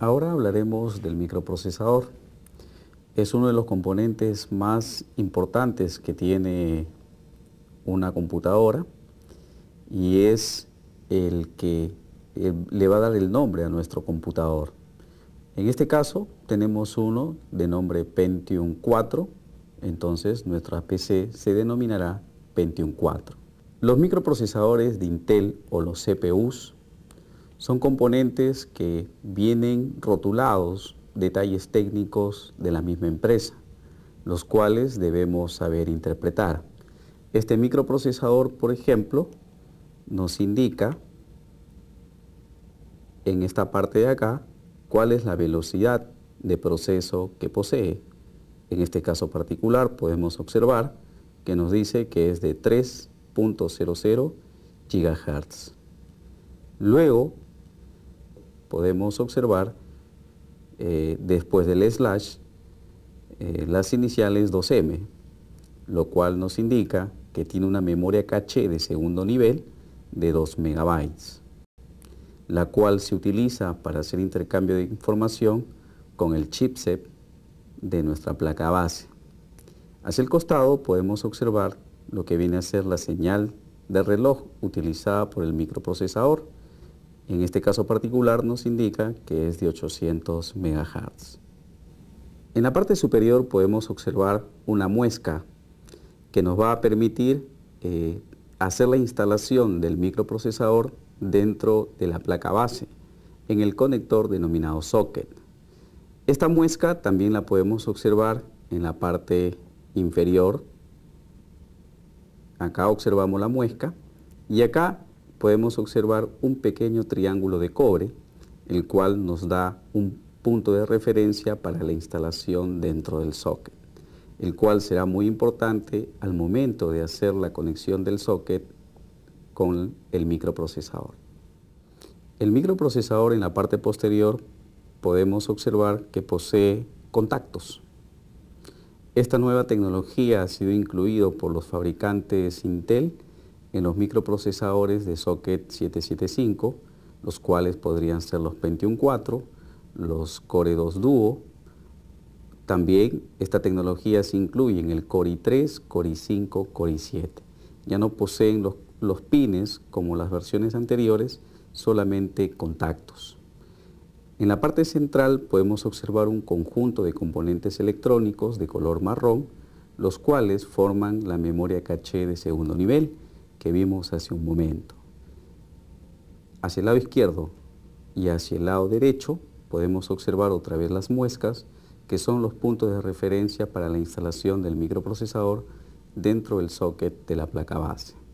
Ahora hablaremos del microprocesador. Es uno de los componentes más importantes que tiene una computadora y es el que eh, le va a dar el nombre a nuestro computador. En este caso tenemos uno de nombre Pentium 4, entonces nuestra PC se denominará Pentium 4. Los microprocesadores de Intel o los CPUs son componentes que vienen rotulados detalles técnicos de la misma empresa, los cuales debemos saber interpretar. Este microprocesador, por ejemplo, nos indica en esta parte de acá cuál es la velocidad de proceso que posee. En este caso particular podemos observar que nos dice que es de 3.00 GHz. Luego podemos observar eh, después del slash eh, las iniciales 2M, lo cual nos indica que tiene una memoria caché de segundo nivel de 2 MB, la cual se utiliza para hacer intercambio de información con el chipset de nuestra placa base. Hacia el costado podemos observar lo que viene a ser la señal de reloj utilizada por el microprocesador en este caso particular nos indica que es de 800 MHz. En la parte superior podemos observar una muesca que nos va a permitir eh, hacer la instalación del microprocesador dentro de la placa base en el conector denominado socket. Esta muesca también la podemos observar en la parte inferior. Acá observamos la muesca y acá podemos observar un pequeño triángulo de cobre, el cual nos da un punto de referencia para la instalación dentro del socket, el cual será muy importante al momento de hacer la conexión del socket con el microprocesador. El microprocesador en la parte posterior podemos observar que posee contactos. Esta nueva tecnología ha sido incluido por los fabricantes Intel en los microprocesadores de socket 775, los cuales podrían ser los Pentium 4, los Core 2 Duo. También esta tecnología se incluye en el Core i3, Core i5, Core i7. Ya no poseen los, los pines como las versiones anteriores, solamente contactos. En la parte central podemos observar un conjunto de componentes electrónicos de color marrón, los cuales forman la memoria caché de segundo nivel, que vimos hace un momento. Hacia el lado izquierdo y hacia el lado derecho podemos observar otra vez las muescas, que son los puntos de referencia para la instalación del microprocesador dentro del socket de la placa base.